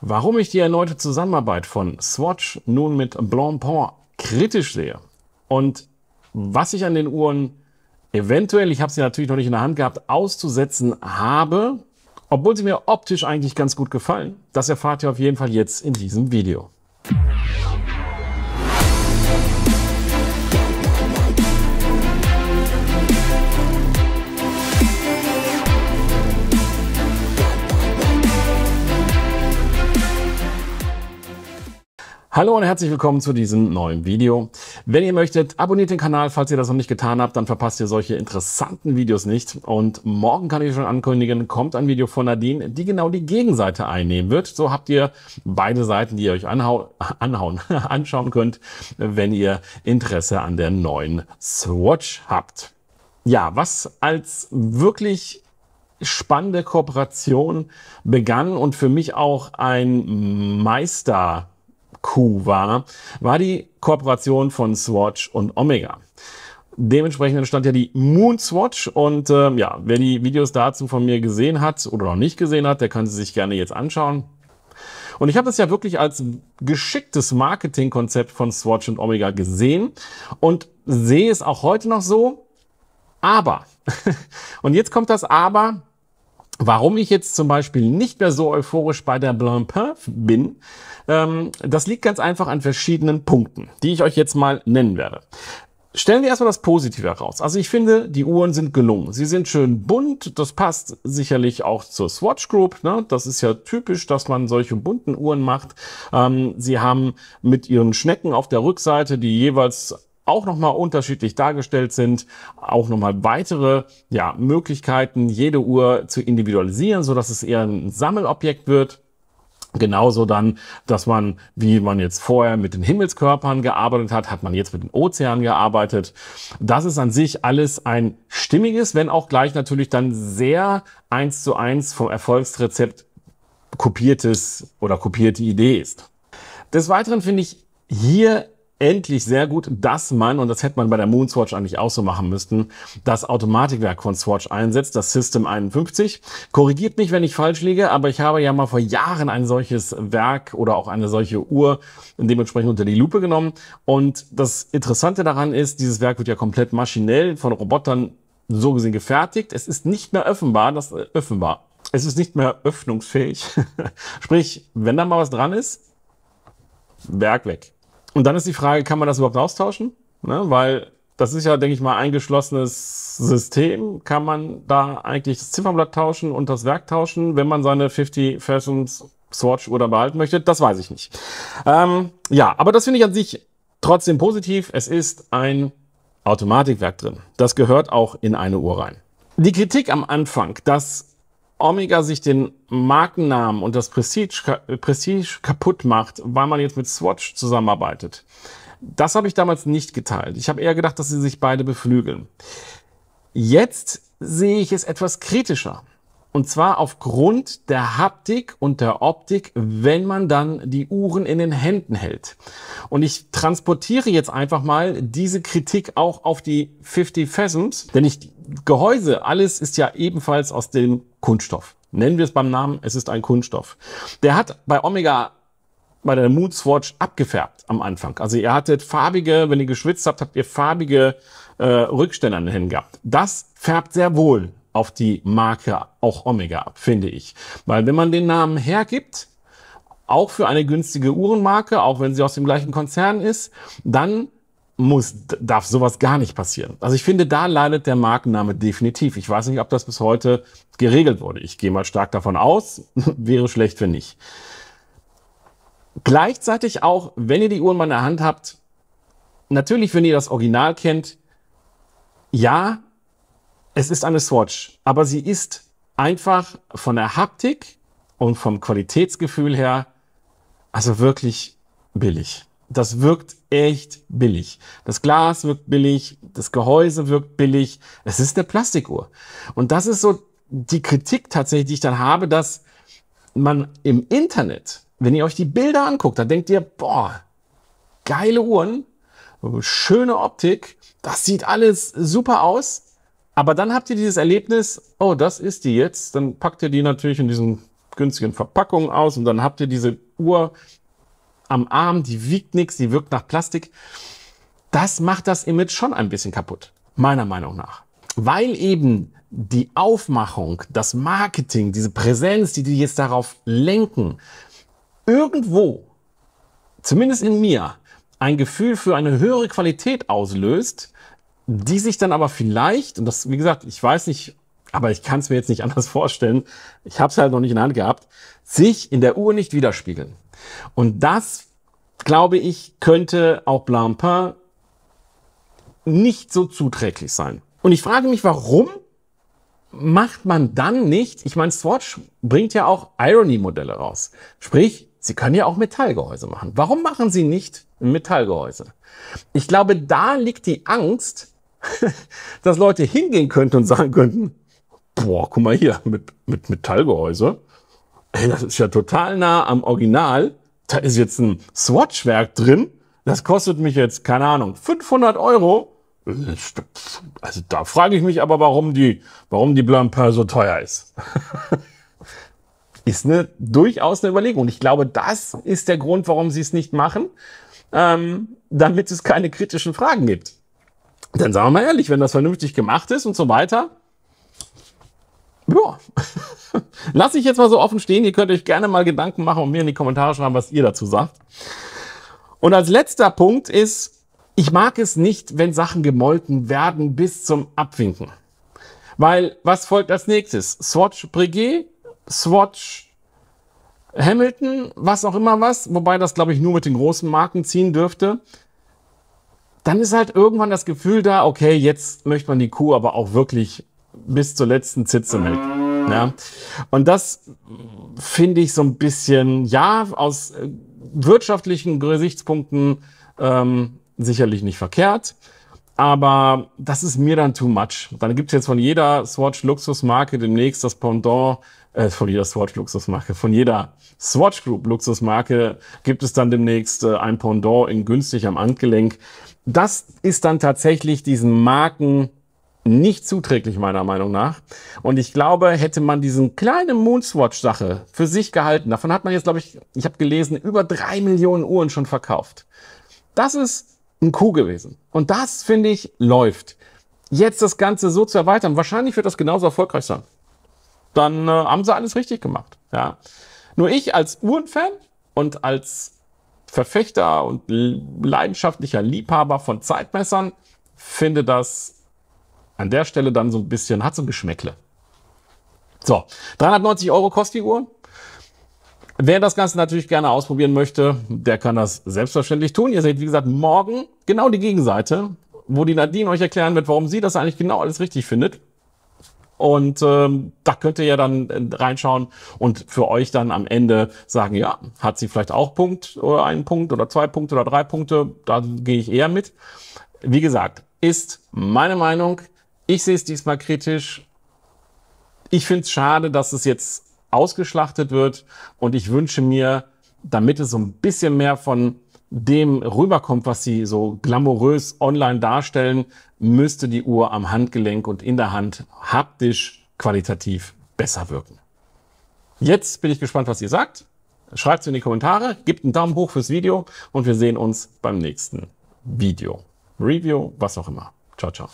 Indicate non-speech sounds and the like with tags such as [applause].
Warum ich die erneute Zusammenarbeit von Swatch nun mit Blancpain kritisch sehe und was ich an den Uhren eventuell, ich habe sie natürlich noch nicht in der Hand gehabt, auszusetzen habe, obwohl sie mir optisch eigentlich ganz gut gefallen, das erfahrt ihr auf jeden Fall jetzt in diesem Video. Hallo und herzlich willkommen zu diesem neuen Video. Wenn ihr möchtet, abonniert den Kanal, falls ihr das noch nicht getan habt, dann verpasst ihr solche interessanten Videos nicht. Und morgen kann ich schon ankündigen, kommt ein Video von Nadine, die genau die Gegenseite einnehmen wird. So habt ihr beide Seiten, die ihr euch [laughs] anhauen, anhauen [laughs] anschauen könnt, wenn ihr Interesse an der neuen Swatch habt. Ja, was als wirklich spannende Kooperation begann und für mich auch ein Meister Coup war, war die Kooperation von Swatch und Omega. Dementsprechend entstand ja die Moon Swatch und äh, ja, wer die Videos dazu von mir gesehen hat oder noch nicht gesehen hat, der kann sie sich gerne jetzt anschauen. Und ich habe das ja wirklich als geschicktes Marketingkonzept von Swatch und Omega gesehen und sehe es auch heute noch so. Aber, [laughs] und jetzt kommt das Aber, Warum ich jetzt zum Beispiel nicht mehr so euphorisch bei der Blancpain bin, ähm, das liegt ganz einfach an verschiedenen Punkten, die ich euch jetzt mal nennen werde. Stellen wir erstmal das Positive heraus. Also ich finde, die Uhren sind gelungen. Sie sind schön bunt. Das passt sicherlich auch zur Swatch Group. Ne? Das ist ja typisch, dass man solche bunten Uhren macht. Ähm, sie haben mit ihren Schnecken auf der Rückseite, die jeweils auch nochmal unterschiedlich dargestellt sind, auch nochmal weitere ja, Möglichkeiten, jede Uhr zu individualisieren, so dass es eher ein Sammelobjekt wird. Genauso dann, dass man, wie man jetzt vorher mit den Himmelskörpern gearbeitet hat, hat man jetzt mit den Ozeanen gearbeitet. Das ist an sich alles ein stimmiges, wenn auch gleich natürlich dann sehr eins zu eins vom Erfolgsrezept kopiertes oder kopierte Idee ist. Des Weiteren finde ich hier endlich sehr gut, dass man, und das hätte man bei der Moon Swatch eigentlich auch so machen müssten, das Automatikwerk von Swatch einsetzt, das System 51. Korrigiert mich, wenn ich falsch liege, aber ich habe ja mal vor Jahren ein solches Werk oder auch eine solche Uhr dementsprechend unter die Lupe genommen. Und das Interessante daran ist, dieses Werk wird ja komplett maschinell von Robotern so gesehen gefertigt. Es ist nicht mehr öffnbar, das äh, öffnbar. Es ist nicht mehr öffnungsfähig. [laughs] Sprich, wenn da mal was dran ist, Werk weg. Und dann ist die Frage, kann man das überhaupt austauschen? Ne? Weil das ist ja, denke ich mal, ein geschlossenes System. Kann man da eigentlich das Zifferblatt tauschen und das Werk tauschen, wenn man seine 50 Fashions Swatch oder behalten möchte? Das weiß ich nicht. Ähm, ja, aber das finde ich an sich trotzdem positiv. Es ist ein Automatikwerk drin. Das gehört auch in eine Uhr rein. Die Kritik am Anfang, dass Omega sich den Markennamen und das Prestige, Prestige kaputt macht, weil man jetzt mit Swatch zusammenarbeitet. Das habe ich damals nicht geteilt. Ich habe eher gedacht, dass sie sich beide beflügeln. Jetzt sehe ich es etwas kritischer. Und zwar aufgrund der Haptik und der Optik, wenn man dann die Uhren in den Händen hält. Und ich transportiere jetzt einfach mal diese Kritik auch auf die 50 Pheasant, denn ich Gehäuse, alles ist ja ebenfalls aus dem Kunststoff. Nennen wir es beim Namen, es ist ein Kunststoff. Der hat bei Omega bei der Mood Swatch abgefärbt am Anfang. Also ihr hattet farbige, wenn ihr geschwitzt habt, habt ihr farbige äh, Rückstände an den Händen gehabt. Das färbt sehr wohl auf die Marke auch Omega ab, finde ich. Weil wenn man den Namen hergibt, auch für eine günstige Uhrenmarke, auch wenn sie aus dem gleichen Konzern ist, dann muss, darf sowas gar nicht passieren. Also ich finde, da leidet der Markenname definitiv. Ich weiß nicht, ob das bis heute geregelt wurde. Ich gehe mal stark davon aus, [laughs] wäre schlecht, wenn nicht. Gleichzeitig auch, wenn ihr die Uhren mal in der Hand habt, natürlich, wenn ihr das Original kennt, ja, es ist eine Swatch, aber sie ist einfach von der Haptik und vom Qualitätsgefühl her, also wirklich billig das wirkt echt billig. Das Glas wirkt billig, das Gehäuse wirkt billig. Es ist eine Plastikuhr. Und das ist so die Kritik tatsächlich, die ich dann habe, dass man im Internet, wenn ihr euch die Bilder anguckt, dann denkt ihr, boah, geile Uhren, schöne Optik, das sieht alles super aus. Aber dann habt ihr dieses Erlebnis, oh, das ist die jetzt. Dann packt ihr die natürlich in diesen günstigen Verpackungen aus und dann habt ihr diese Uhr am Arm, die wiegt nichts, die wirkt nach Plastik. Das macht das Image schon ein bisschen kaputt, meiner Meinung nach. Weil eben die Aufmachung, das Marketing, diese Präsenz, die die jetzt darauf lenken, irgendwo, zumindest in mir, ein Gefühl für eine höhere Qualität auslöst, die sich dann aber vielleicht, und das, wie gesagt, ich weiß nicht, aber ich kann es mir jetzt nicht [laughs] anders vorstellen, ich habe es halt noch nicht in der Hand gehabt, sich in der Uhr nicht widerspiegeln. Und das, glaube ich, könnte auch Blancpain nicht so zuträglich sein. Und ich frage mich, warum macht man dann nicht, ich meine, Swatch bringt ja auch Irony-Modelle raus. Sprich, sie können ja auch Metallgehäuse machen. Warum machen sie nicht Metallgehäuse? Ich glaube, da liegt die Angst, [laughs] dass Leute hingehen könnten und sagen könnten, boah, guck mal hier, mit, mit Metallgehäuse. Ey, das ist ja total nah am Original. Da ist jetzt ein Swatch-Werk drin. Das kostet mich jetzt, keine Ahnung, 500 Euro. Also da frage ich mich aber, warum die, warum die Blancpain so teuer ist. [laughs] ist eine durchaus eine Überlegung. Und Ich glaube, das ist der Grund, warum sie es nicht machen, ähm, damit es keine kritischen Fragen gibt. Dann sagen wir mal ehrlich, wenn das vernünftig gemacht ist und so weiter, ja, [laughs] lasse ich jetzt mal so offen stehen. Ihr könnt euch gerne mal Gedanken machen und mir in die Kommentare schreiben, was ihr dazu sagt. Und als letzter Punkt ist, ich mag es nicht, wenn Sachen gemolken werden bis zum Abwinken. Weil was folgt als nächstes? Swatch Breguet, Swatch Hamilton, was auch immer was, wobei das glaube ich nur mit den großen Marken ziehen dürfte. Dann ist halt irgendwann das Gefühl da, okay, jetzt möchte man die Kuh aber auch wirklich bis zur letzten Zitze mit. Ja. Und das finde ich so ein bisschen, ja, aus äh, wirtschaftlichen Gesichtspunkten ähm, sicherlich nicht verkehrt. Aber das ist mir dann too much. Dann gibt es jetzt von jeder Swatch-Luxusmarke demnächst das Pendant, äh, von jeder Swatch-Luxusmarke, von jeder Swatch Group-Luxusmarke gibt es dann demnächst äh, ein Pendant in günstig am Handgelenk. Das ist dann tatsächlich diesen Marken nicht zuträglich meiner Meinung nach. Und ich glaube, hätte man diesen kleinen Moonswatch-Sache für sich gehalten, davon hat man jetzt, glaube ich, ich habe gelesen, über drei Millionen Uhren schon verkauft. Das ist ein Coup gewesen. Und das, finde ich, läuft. Jetzt das Ganze so zu erweitern, wahrscheinlich wird das genauso erfolgreich sein. Dann äh, haben sie alles richtig gemacht. Ja. Nur ich als Uhrenfan und als Verfechter und leidenschaftlicher Liebhaber von Zeitmessern finde das an der Stelle dann so ein bisschen, hat so ein Geschmäckle. So, 390 Euro kostet die Uhr. Wer das Ganze natürlich gerne ausprobieren möchte, der kann das selbstverständlich tun. Ihr seht, wie gesagt, morgen genau die Gegenseite, wo die Nadine euch erklären wird, warum sie das eigentlich genau alles richtig findet. Und ähm, da könnt ihr ja dann äh, reinschauen und für euch dann am Ende sagen, ja, hat sie vielleicht auch Punkt oder einen Punkt oder zwei Punkte oder drei Punkte, da gehe ich eher mit. Wie gesagt, ist meine Meinung, ich sehe es diesmal kritisch. Ich finde es schade, dass es jetzt ausgeschlachtet wird und ich wünsche mir, damit es so ein bisschen mehr von dem rüberkommt, was sie so glamourös online darstellen, müsste die Uhr am Handgelenk und in der Hand haptisch qualitativ besser wirken. Jetzt bin ich gespannt, was ihr sagt. Schreibt es in die Kommentare, gebt einen Daumen hoch fürs Video und wir sehen uns beim nächsten Video. Review, was auch immer. Ciao, ciao.